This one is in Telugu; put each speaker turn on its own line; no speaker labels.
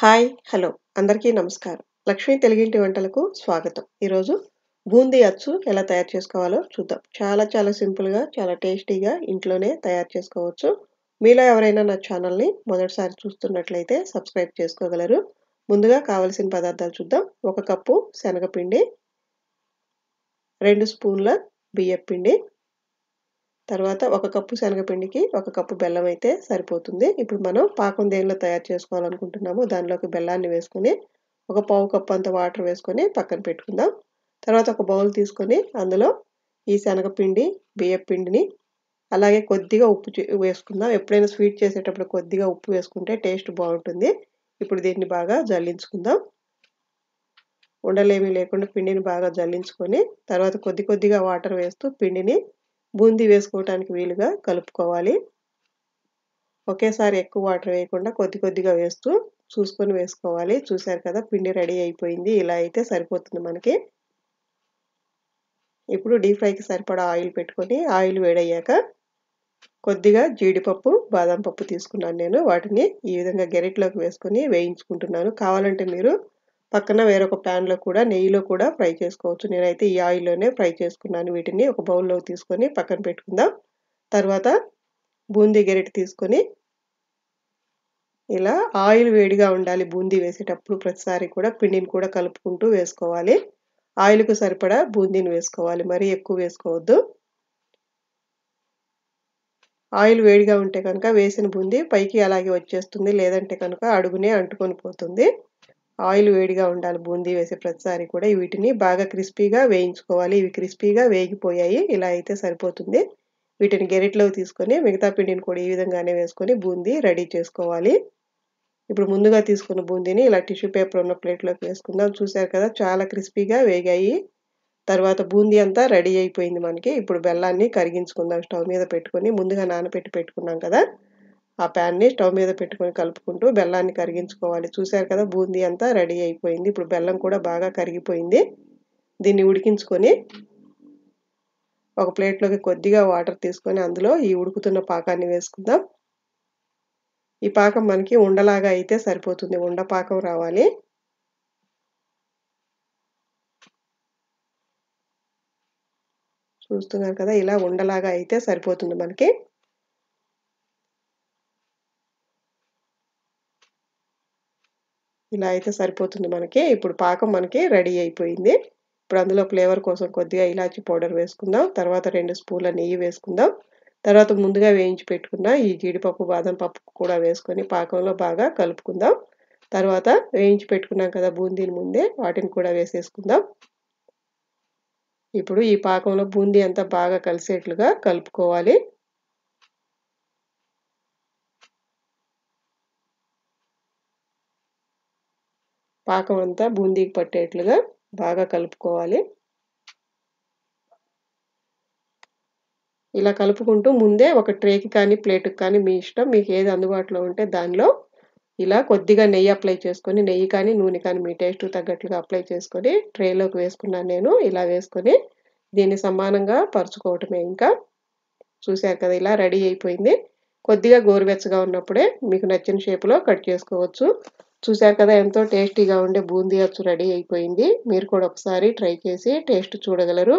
హాయ్ హలో అందరికీ నమస్కారం లక్ష్మీ తెలుగింటి వంటలకు స్వాగతం ఈరోజు బూందీ అచ్చు ఎలా తయారు చేసుకోవాలో చూద్దాం చాలా చాలా సింపుల్గా చాలా టేస్టీగా ఇంట్లోనే తయారు చేసుకోవచ్చు మీలో ఎవరైనా నా ఛానల్ని మొదటిసారి చూస్తున్నట్లయితే సబ్స్క్రైబ్ చేసుకోగలరు ముందుగా కావలసిన పదార్థాలు చూద్దాం ఒక కప్పు శనగపిండి రెండు స్పూన్ల బియ్యపిండి తర్వాత ఒక కప్పు శనగపిండికి ఒక కప్పు బెల్లం అయితే సరిపోతుంది ఇప్పుడు మనం పాకం దేనిలో తయారు చేసుకోవాలనుకుంటున్నాము దానిలోకి బెల్లాన్ని వేసుకొని ఒక పావు కప్పు అంత వాటర్ వేసుకొని పక్కన పెట్టుకుందాం తర్వాత ఒక బౌల్ తీసుకొని అందులో ఈ శనగపిండి బియ్యపిండిని అలాగే కొద్దిగా ఉప్పు వేసుకుందాం ఎప్పుడైనా స్వీట్ చేసేటప్పుడు కొద్దిగా ఉప్పు వేసుకుంటే టేస్ట్ బాగుంటుంది ఇప్పుడు దీన్ని బాగా జల్లించుకుందాం ఉండలేమీ లేకుండా పిండిని బాగా జల్లించుకొని తర్వాత కొద్ది కొద్దిగా వాటర్ వేస్తూ పిండిని బూందీ వేసుకోవటానికి వీలుగా కలుపుకోవాలి ఒకేసారి ఎక్కువ వాటర్ వేయకుండా కొద్ది కొద్దిగా వేస్తూ చూసుకొని వేసుకోవాలి చూశారు కదా పిండి రెడీ అయిపోయింది ఇలా అయితే సరిపోతుంది మనకి ఇప్పుడు డీప్ ఫ్రైకి సరిపడా ఆయిల్ పెట్టుకొని ఆయిల్ వేడయ్యాక కొద్దిగా జీడిపప్పు బాదం పప్పు తీసుకున్నాను నేను వాటిని ఈ విధంగా గెరెట్లోకి వేసుకొని వేయించుకుంటున్నాను కావాలంటే మీరు పక్కన వేరొక ప్యాన్లో కూడా నెయ్యిలో కూడా ఫ్రై చేసుకోవచ్చు నేనైతే ఈ ఆయిల్లోనే ఫ్రై చేసుకున్నాను వీటిని ఒక బౌల్లో తీసుకొని పక్కన పెట్టుకుందాం తర్వాత బూందీ గరిటె తీసుకొని ఇలా ఆయిల్ వేడిగా ఉండాలి బూందీ వేసేటప్పుడు ప్రతిసారి కూడా పిండిని కూడా కలుపుకుంటూ వేసుకోవాలి ఆయిల్కు సరిపడా బూందీని వేసుకోవాలి మరీ ఎక్కువ వేసుకోవద్దు ఆయిల్ వేడిగా ఉంటే కనుక వేసిన బూందీ పైకి అలాగే వచ్చేస్తుంది లేదంటే కనుక అడుగునే అంటుకొని పోతుంది ఆయిల్ వేడిగా ఉండాలి బూందీ వేసే ప్రతిసారి కూడా వీటిని బాగా క్రిస్పీగా వేయించుకోవాలి ఇవి క్రిస్పీగా వేగిపోయాయి ఇలా అయితే సరిపోతుంది వీటిని గెరిట్లో తీసుకొని మిగతా పిండిని కూడా ఈ విధంగానే వేసుకొని బూందీ రెడీ చేసుకోవాలి ఇప్పుడు ముందుగా తీసుకున్న బూందీని ఇలా టిష్యూ పేపర్ ఉన్న ప్లేట్లోకి వేసుకుందాం చూసారు కదా చాలా క్రిస్పీగా వేగాయి తర్వాత బూందీ అంతా రెడీ అయిపోయింది మనకి ఇప్పుడు బెల్లాన్ని కరిగించుకుందాం స్టవ్ మీద పెట్టుకొని ముందుగా నానబెట్టి పెట్టుకున్నాం కదా ఆ ప్యాన్ని స్టవ్ మీద పెట్టుకొని కలుపుకుంటూ బెల్లాన్ని కరిగించుకోవాలి చూశారు కదా బూందీ అంతా రెడీ అయిపోయింది ఇప్పుడు బెల్లం కూడా బాగా కరిగిపోయింది దీన్ని ఉడికించుకొని ఒక ప్లేట్లోకి కొద్దిగా వాటర్ తీసుకొని అందులో ఈ ఉడుకుతున్న పాకాన్ని వేసుకుందాం ఈ పాకం మనకి ఉండలాగా అయితే సరిపోతుంది ఉండ పాకం రావాలి చూస్తున్నారు కదా ఇలా ఉండలాగా అయితే సరిపోతుంది మనకి ఇలా అయితే సరిపోతుంది మనకి ఇప్పుడు పాకం మనకి రెడీ అయిపోయింది ఇప్పుడు అందులో ఫ్లేవర్ కోసం కొద్దిగా ఇలాచి పౌడర్ వేసుకుందాం తర్వాత రెండు స్పూన్ల నెయ్యి వేసుకుందాం తర్వాత ముందుగా వేయించి పెట్టుకున్న ఈ జీడిపప్పు బాదం పప్పు కూడా వేసుకొని పాకంలో బాగా కలుపుకుందాం తర్వాత వేయించి పెట్టుకున్నాం కదా బూందీని ముందే వాటిని కూడా వేసేసుకుందాం ఇప్పుడు ఈ పాకంలో బూందీ అంతా బాగా కలిసేట్లుగా కలుపుకోవాలి పాకం అంతా బూందీకి పట్టేట్లుగా బాగా కలుపుకోవాలి ఇలా కలుపుకుంటూ ముందే ఒక ట్రేకి కానీ ప్లేట్కి కానీ మీ ఇష్టం మీకు ఏది అందుబాటులో ఉంటే దానిలో ఇలా కొద్దిగా నెయ్యి అప్లై చేసుకొని నెయ్యి కానీ నూనె కానీ మీ టేస్ట్ తగ్గట్లుగా అప్లై చేసుకొని ట్రేలోకి వేసుకున్నాను నేను ఇలా వేసుకొని దీన్ని సమానంగా పరుచుకోవటమే ఇంకా చూశారు కదా ఇలా రెడీ అయిపోయింది కొద్దిగా గోరువెచ్చగా ఉన్నప్పుడే మీకు నచ్చిన షేపులో కట్ చేసుకోవచ్చు చూశారు కదా ఎంతో టేస్టీగా ఉండే బూందీ అచ్చు రెడీ అయిపోయింది మీరు కూడా ఒకసారి ట్రై చేసి టేస్ట్ చూడగలరు